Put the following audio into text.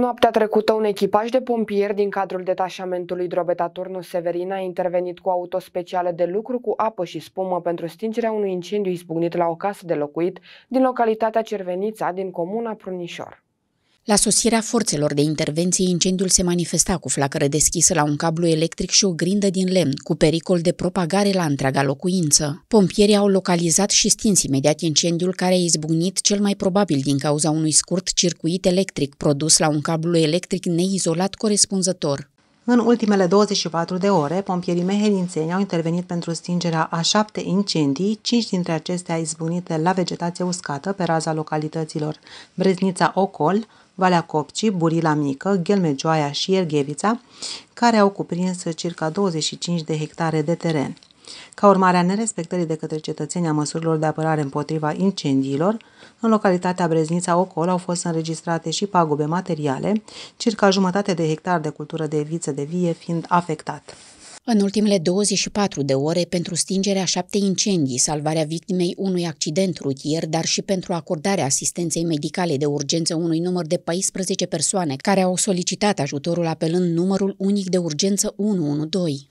Noaptea trecută, un echipaj de pompieri din cadrul detașamentului Drobeta Turnu Severin a intervenit cu auto speciale de lucru cu apă și spumă pentru stingerea unui incendiu izbucnit la o casă de locuit din localitatea Cervenița din comuna Prunișor. La sosirea forțelor de intervenție, incendiul se manifesta cu flacără deschisă la un cablu electric și o grindă din lemn, cu pericol de propagare la întreaga locuință. Pompierii au localizat și stins imediat incendiul care a izbucnit cel mai probabil din cauza unui scurt circuit electric produs la un cablu electric neizolat corespunzător. În ultimele 24 de ore, pompierii meherințeni au intervenit pentru stingerea a șapte incendii, cinci dintre acestea izbunite la vegetație uscată pe raza localităților Breznița Ocol, Valea Copcii, Burila Mică, Ghelmejoaia și Erghevița, care au cuprins circa 25 de hectare de teren. Ca urmare a nerespectării de către cetățenii a măsurilor de apărare împotriva incendiilor, în localitatea Breznița Ocol au fost înregistrate și pagube materiale, circa jumătate de hectar de cultură de viță de vie fiind afectat. În ultimele 24 de ore, pentru stingerea șapte incendii, salvarea victimei unui accident rutier, dar și pentru acordarea asistenței medicale de urgență unui număr de 14 persoane care au solicitat ajutorul apelând numărul unic de urgență 112.